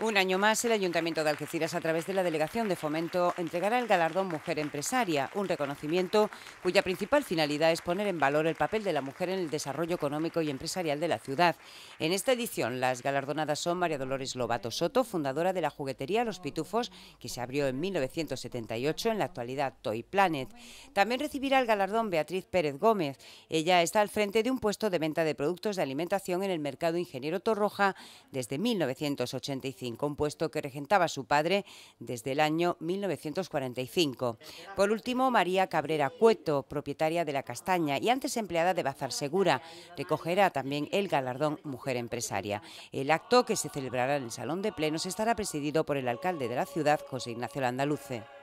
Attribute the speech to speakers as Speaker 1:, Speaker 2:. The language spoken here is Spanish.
Speaker 1: Un año más, el Ayuntamiento de Algeciras, a través de la Delegación de Fomento, entregará el galardón Mujer Empresaria, un reconocimiento cuya principal finalidad es poner en valor el papel de la mujer en el desarrollo económico y empresarial de la ciudad. En esta edición, las galardonadas son María Dolores Lobato Soto, fundadora de la juguetería Los Pitufos, que se abrió en 1978, en la actualidad Toy Planet. También recibirá el galardón Beatriz Pérez Gómez. Ella está al frente de un puesto de venta de productos de alimentación en el mercado Ingeniero Torroja desde 1985 compuesto que regentaba su padre desde el año 1945. Por último, María Cabrera Cueto, propietaria de La Castaña y antes empleada de Bazar Segura, recogerá también el galardón Mujer Empresaria. El acto que se celebrará en el Salón de Plenos estará presidido por el alcalde de la ciudad, José Ignacio Landaluce.